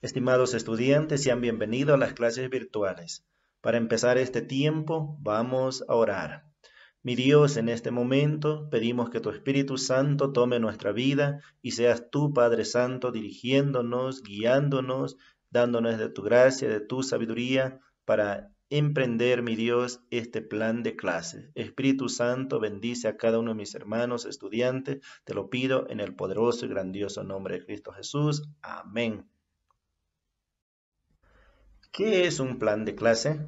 Estimados estudiantes, sean bienvenidos a las clases virtuales. Para empezar este tiempo, vamos a orar. Mi Dios, en este momento pedimos que tu Espíritu Santo tome nuestra vida y seas tú, Padre Santo, dirigiéndonos, guiándonos, dándonos de tu gracia, de tu sabiduría para emprender, mi Dios, este plan de clase. Espíritu Santo, bendice a cada uno de mis hermanos estudiantes. Te lo pido en el poderoso y grandioso nombre de Cristo Jesús. Amén. ¿Qué es un plan de clase?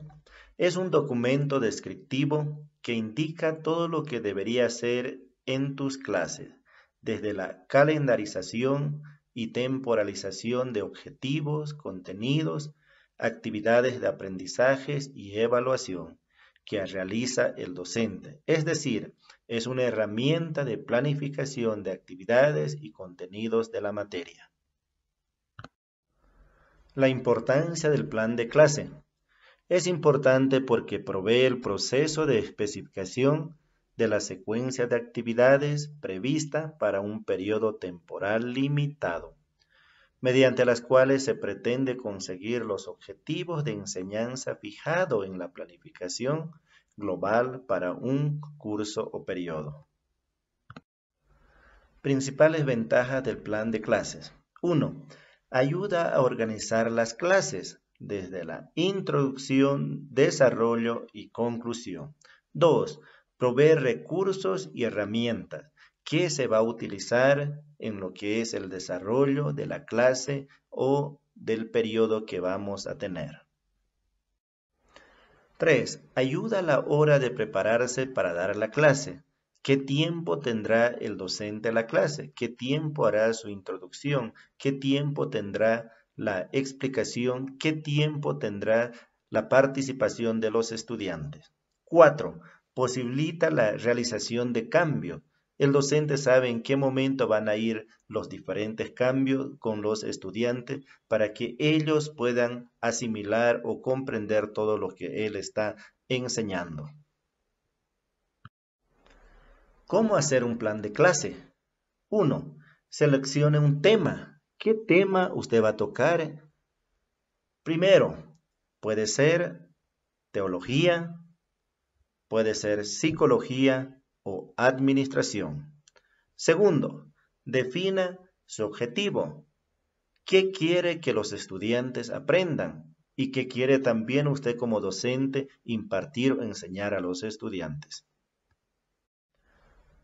Es un documento descriptivo que indica todo lo que debería hacer en tus clases, desde la calendarización y temporalización de objetivos, contenidos, actividades de aprendizajes y evaluación que realiza el docente. Es decir, es una herramienta de planificación de actividades y contenidos de la materia. La importancia del plan de clase. Es importante porque provee el proceso de especificación de la secuencia de actividades prevista para un periodo temporal limitado, mediante las cuales se pretende conseguir los objetivos de enseñanza fijado en la planificación global para un curso o periodo. Principales ventajas del plan de clases. 1 ayuda a organizar las clases desde la introducción, desarrollo y conclusión. 2. Provee recursos y herramientas que se va a utilizar en lo que es el desarrollo de la clase o del periodo que vamos a tener. 3. Ayuda a la hora de prepararse para dar la clase. ¿Qué tiempo tendrá el docente a la clase? ¿Qué tiempo hará su introducción? ¿Qué tiempo tendrá la explicación? ¿Qué tiempo tendrá la participación de los estudiantes? Cuatro, posibilita la realización de cambio. El docente sabe en qué momento van a ir los diferentes cambios con los estudiantes para que ellos puedan asimilar o comprender todo lo que él está enseñando. ¿Cómo hacer un plan de clase? 1. Seleccione un tema. ¿Qué tema usted va a tocar? Primero, puede ser teología, puede ser psicología o administración. Segundo, defina su objetivo. ¿Qué quiere que los estudiantes aprendan? ¿Y qué quiere también usted como docente impartir o enseñar a los estudiantes?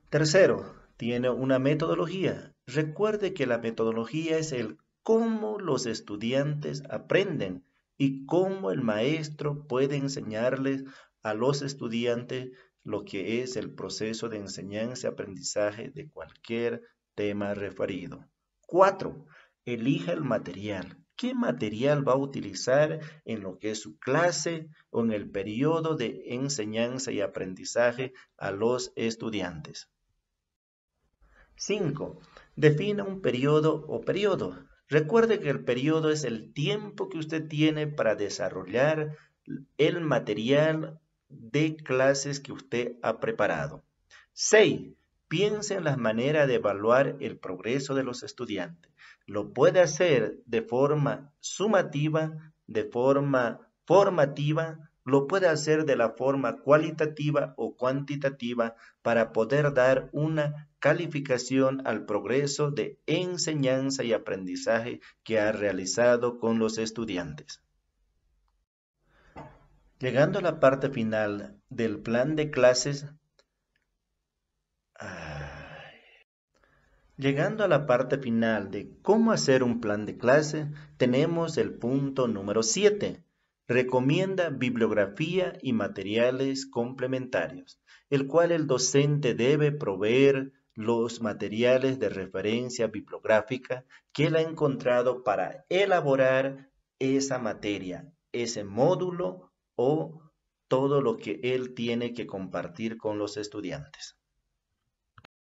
Tercero, tiene una metodología. Recuerde que la metodología es el cómo los estudiantes aprenden y cómo el maestro puede enseñarles a los estudiantes lo que es el proceso de enseñanza y aprendizaje de cualquier tema referido. Cuatro, elija el material. ¿Qué material va a utilizar en lo que es su clase o en el periodo de enseñanza y aprendizaje a los estudiantes? 5. Defina un periodo o periodo. Recuerde que el periodo es el tiempo que usted tiene para desarrollar el material de clases que usted ha preparado. 6. Piense en las maneras de evaluar el progreso de los estudiantes. Lo puede hacer de forma sumativa, de forma formativa, lo puede hacer de la forma cualitativa o cuantitativa para poder dar una calificación al progreso de enseñanza y aprendizaje que ha realizado con los estudiantes. Llegando a la parte final del plan de clases, Llegando a la parte final de cómo hacer un plan de clase, tenemos el punto número 7, Recomienda bibliografía y materiales complementarios, el cual el docente debe proveer los materiales de referencia bibliográfica que él ha encontrado para elaborar esa materia, ese módulo o todo lo que él tiene que compartir con los estudiantes.